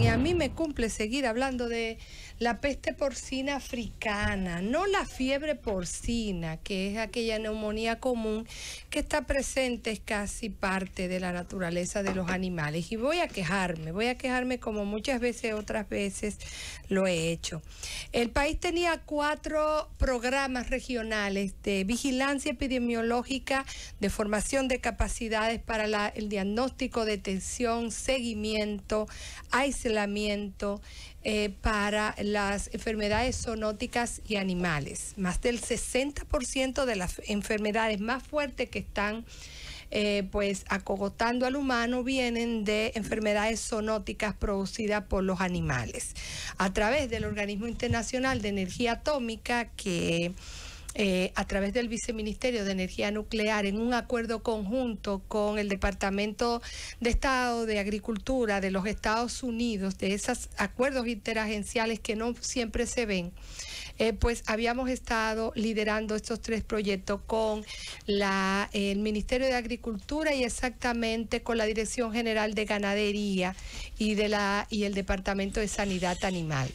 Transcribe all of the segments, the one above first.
Y a mí me cumple seguir hablando de, la peste porcina africana, no la fiebre porcina, que es aquella neumonía común que está presente, es casi parte de la naturaleza de los animales. Y voy a quejarme, voy a quejarme como muchas veces, otras veces lo he hecho. El país tenía cuatro programas regionales de vigilancia epidemiológica, de formación de capacidades para el diagnóstico, detención, seguimiento, aislamiento, eh, para las enfermedades zoonóticas y animales. Más del 60% de las enfermedades más fuertes que están eh, pues acogotando al humano vienen de enfermedades zoonóticas producidas por los animales. A través del Organismo Internacional de Energía Atómica que eh, a través del Viceministerio de Energía Nuclear en un acuerdo conjunto con el Departamento de Estado de Agricultura de los Estados Unidos, de esos acuerdos interagenciales que no siempre se ven, eh, pues habíamos estado liderando estos tres proyectos con la, el Ministerio de Agricultura y exactamente con la Dirección General de Ganadería y, de la, y el Departamento de Sanidad Animal.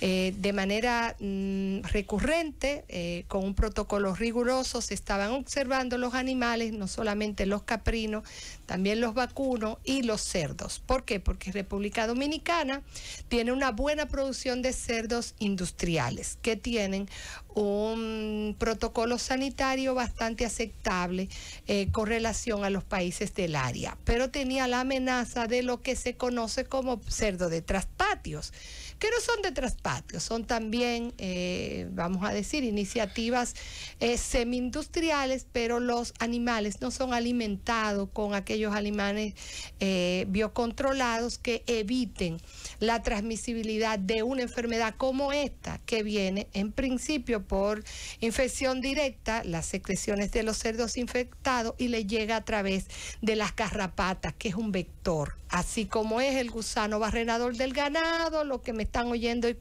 Eh, de manera mm, recurrente, eh, con un protocolo riguroso, se estaban observando los animales, no solamente los caprinos, también los vacunos y los cerdos. ¿Por qué? Porque República Dominicana tiene una buena producción de cerdos industriales que tienen un protocolo sanitario bastante aceptable eh, con relación a los países del área, pero tenía la amenaza de lo que se conoce como cerdo de traspatios que no son de traspatio, son también, eh, vamos a decir, iniciativas eh, semi-industriales, pero los animales no son alimentados con aquellos animales eh, biocontrolados que eviten la transmisibilidad de una enfermedad como esta, que viene en principio por infección directa, las secreciones de los cerdos infectados y le llega a través de las carrapatas, que es un vector, así como es el gusano barrenador del ganado, lo que me están oyendo y,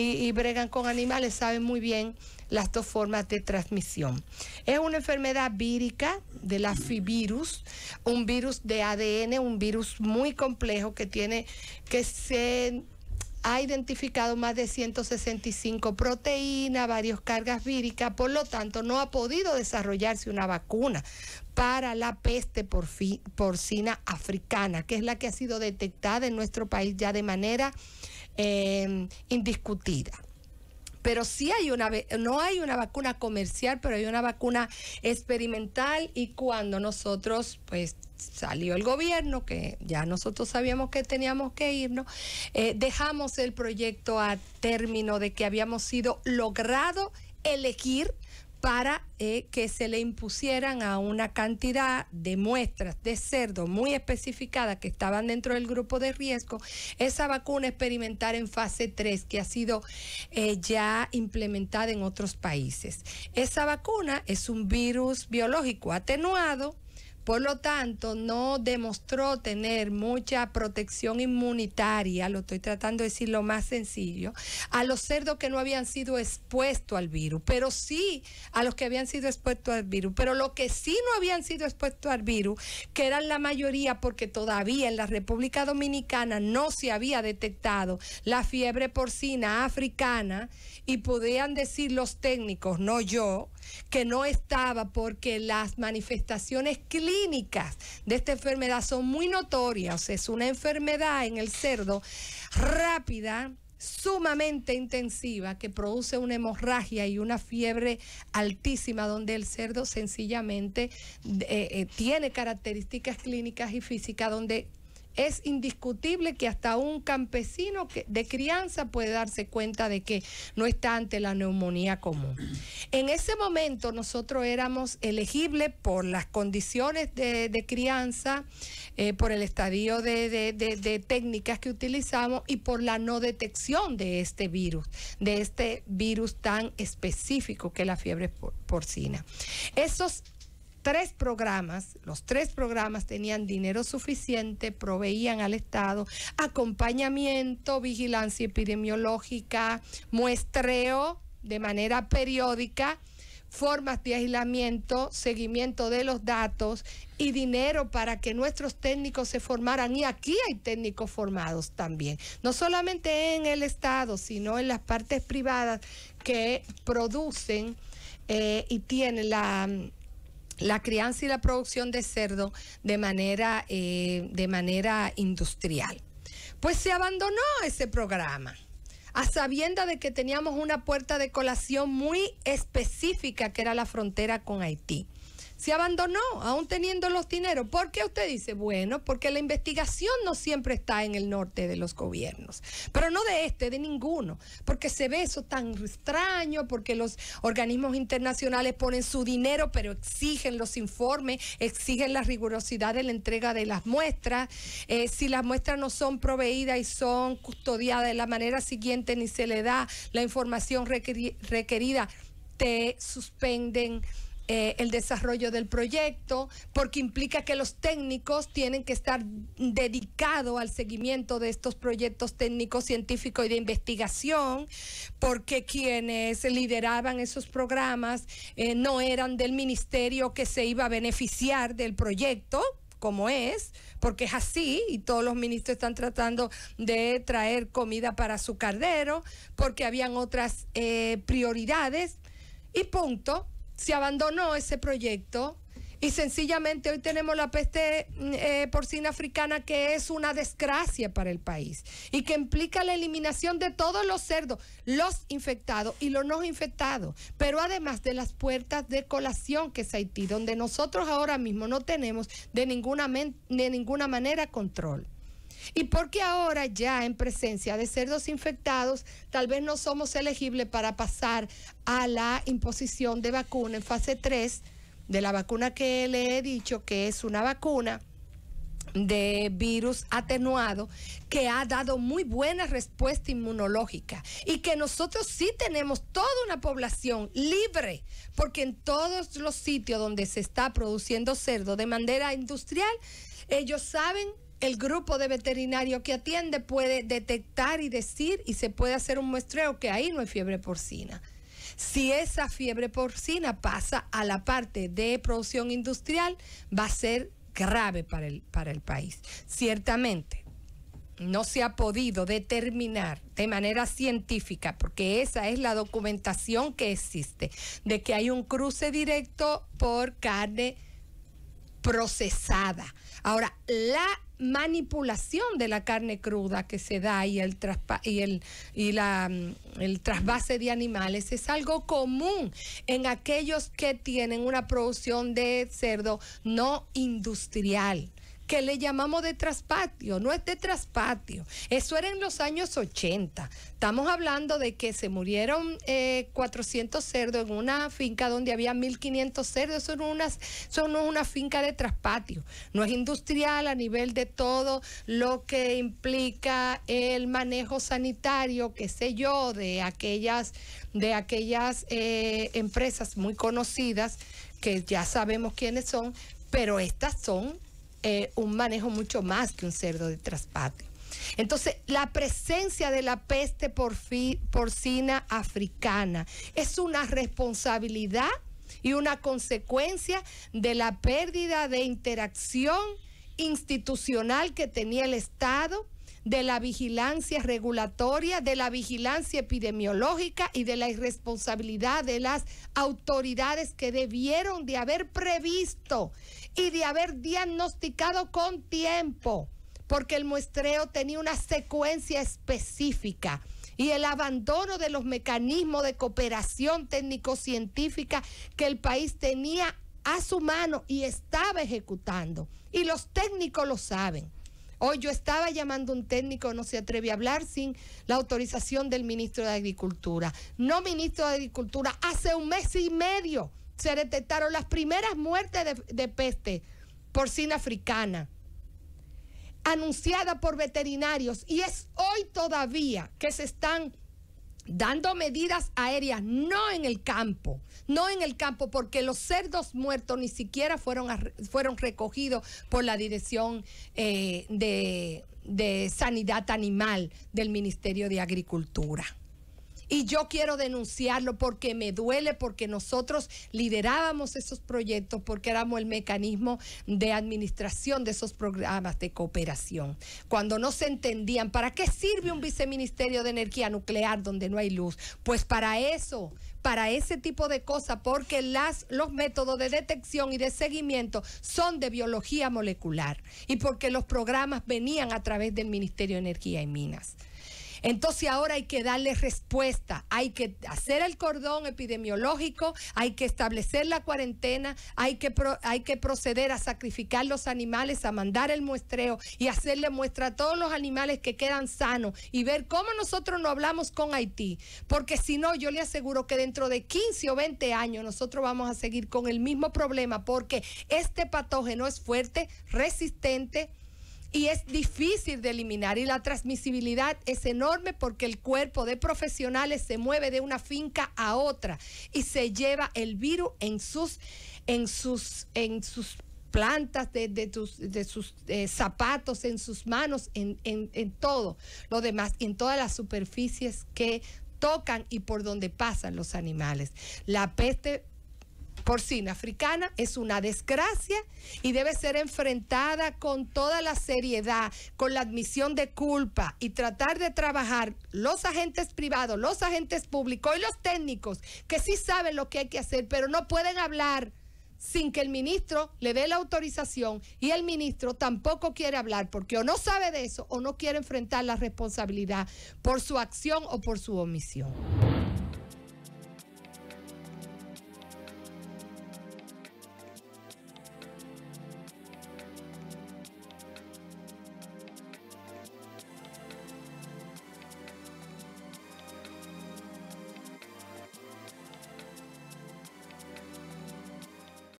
y, bregan con animales saben muy bien las dos formas de transmisión. Es una enfermedad vírica del afivirus, un virus de ADN, un virus muy complejo que tiene que se ha identificado más de 165 proteínas, varias cargas víricas, por lo tanto no ha podido desarrollarse una vacuna para la peste porcina africana, que es la que ha sido detectada en nuestro país ya de manera eh, indiscutida pero sí hay una no hay una vacuna comercial, pero hay una vacuna experimental y cuando nosotros pues salió el gobierno, que ya nosotros sabíamos que teníamos que irnos, eh, dejamos el proyecto a término de que habíamos sido logrado elegir para eh, que se le impusieran a una cantidad de muestras de cerdo muy especificada que estaban dentro del grupo de riesgo, esa vacuna experimental en fase 3 que ha sido eh, ya implementada en otros países. Esa vacuna es un virus biológico atenuado por lo tanto, no demostró tener mucha protección inmunitaria, lo estoy tratando de decir lo más sencillo, a los cerdos que no habían sido expuestos al virus, pero sí a los que habían sido expuestos al virus, pero los que sí no habían sido expuestos al virus, que eran la mayoría porque todavía en la República Dominicana no se había detectado la fiebre porcina africana y podían decir los técnicos, no yo, que no estaba porque las manifestaciones clínicas de esta enfermedad son muy notorias. Es una enfermedad en el cerdo rápida, sumamente intensiva que produce una hemorragia y una fiebre altísima donde el cerdo sencillamente eh, eh, tiene características clínicas y físicas donde es indiscutible que hasta un campesino de crianza puede darse cuenta de que no está ante la neumonía común. En ese momento nosotros éramos elegibles por las condiciones de, crianza, eh, por el estadio de, de, técnicas que utilizamos y por la no detección de este virus, de este virus tan específico que es la fiebre porcina. Esos tres programas, los tres programas tenían dinero suficiente, proveían al Estado acompañamiento, vigilancia epidemiológica, muestreo de manera periódica, formas de aislamiento, seguimiento de los datos y dinero para que nuestros técnicos se formaran. Y aquí hay técnicos formados también, no solamente en el Estado, sino en las partes privadas que producen eh, y tienen la la crianza y la producción de cerdo de manera, eh, de manera industrial. Pues se abandonó ese programa a sabienda de que teníamos una puerta de colación muy específica que era la frontera con Haití se abandonó, aún teniendo los dineros. ¿Por qué usted dice? Bueno, porque la investigación no siempre está en el norte de los gobiernos, pero no de este, de ninguno, porque se ve eso tan extraño, porque los organismos internacionales ponen su dinero, pero exigen los informes, exigen la rigurosidad de la entrega de las muestras. Eh, si las muestras no son proveídas y son custodiadas de la manera siguiente, ni se le da la información requerida, te suspenden eh, el desarrollo del proyecto, porque implica que los técnicos tienen que estar dedicados al seguimiento de estos proyectos técnicos, científicos y de investigación, porque quienes lideraban esos programas eh, no eran del ministerio que se iba a beneficiar del proyecto como es, porque es así y todos los ministros están tratando de traer comida para su cardero, porque habían otras eh, prioridades y punto se abandonó ese proyecto y sencillamente hoy tenemos la peste mm, eh, porcina africana que es una desgracia para el país y que implica la eliminación de todos los cerdos, los infectados y los no infectados, pero además de las puertas de colación que es Haití, donde nosotros ahora mismo no tenemos de ninguna, de ninguna manera control. Y porque ahora ya en presencia de cerdos infectados, tal vez no somos elegibles para pasar a la imposición de vacuna en fase 3, de la vacuna que le he dicho que es una vacuna de virus atenuado que ha dado muy buena respuesta inmunológica y que nosotros sí tenemos toda una población libre, porque en todos los sitios donde se está produciendo cerdo de manera industrial, ellos saben el grupo de veterinario que atiende puede detectar y decir y se puede hacer un muestreo que ahí no hay fiebre porcina. Si esa fiebre porcina pasa a la parte de producción industrial, va a ser grave para el, para el país. Ciertamente, no se ha podido determinar de manera científica, porque esa es la documentación que existe, de que hay un cruce directo por carne procesada. Ahora, la manipulación de la carne cruda que se da y el, y el, y la, mm, el trasvase de animales es algo común en aquellos que tienen una producción de cerdo no industrial que le llamamos de traspatio, no es de traspatio. Eso era en los años 80. Estamos hablando de que se murieron 400 eh, cerdos en una finca donde había 1.500 cerdos. son unas, son una finca de traspatio. No es industrial a nivel de todo lo que implica el manejo sanitario, qué sé yo, de aquellas, de aquellas eh, empresas muy conocidas que ya sabemos quiénes son, pero estas son eh, un manejo mucho más que un cerdo de traspate. Entonces, la presencia de la peste porcina africana es una responsabilidad y una consecuencia de la pérdida de interacción institucional que tenía el Estado de la vigilancia regulatoria, de la vigilancia epidemiológica y de la irresponsabilidad de las autoridades que debieron de haber previsto y de haber diagnosticado con tiempo, porque el muestreo tenía una secuencia específica y el abandono de los mecanismos de cooperación técnico-científica que el país tenía a su mano y estaba ejecutando. Y los técnicos lo saben. Hoy yo estaba llamando a un técnico, no se atreve a hablar sin la autorización del ministro de Agricultura. No ministro de Agricultura, hace un mes y medio se detectaron las primeras muertes de, de peste porcina africana anunciada por veterinarios y es hoy todavía que se están dando medidas aéreas, no en el campo, no en el campo, porque los cerdos muertos ni siquiera fueron, fueron recogidos por la dirección eh, de Sanidad Animal del Ministerio de Agricultura. Y yo quiero denunciarlo porque me duele, porque nosotros liderábamos esos proyectos, porque éramos el mecanismo de administración de esos programas de cooperación. Cuando no se entendían, ¿para qué sirve un viceministerio de energía nuclear donde no hay luz? Pues para eso, para ese tipo de cosas, porque las, los métodos de detección y de seguimiento son de biología molecular y porque los programas venían a través del Ministerio de Energía y Minas. Entonces ahora hay que darle respuesta, hay que hacer el cordón epidemiológico, hay que establecer la cuarentena, hay que, hay que proceder a sacrificar los animales, a mandar el muestreo y hacerle muestra a todos los animales que quedan sanos y ver cómo nosotros no hablamos con Haití. Porque si no, yo le aseguro que dentro de 15 o 20 años nosotros vamos a seguir con el mismo problema porque este patógeno es fuerte, resistente y es difícil de eliminar y la transmisibilidad es enorme porque el cuerpo de profesionales se mueve de una finca a otra y se lleva el virus en sus en sus en sus plantas, de, de, sus eh, zapatos, en sus manos, en, en, en todo lo demás, en todas las superficies que tocan y por donde pasan los animales. La peste porcina africana es una desgracia y debe ser enfrentada con toda la seriedad, con la admisión de culpa y tratar de trabajar los agentes privados, los agentes públicos y los técnicos que sí saben lo que hay que hacer, pero no pueden hablar sin que el ministro le dé la autorización y el ministro tampoco quiere hablar porque o no sabe de eso o no quiere enfrentar la responsabilidad por su acción o por su omisión.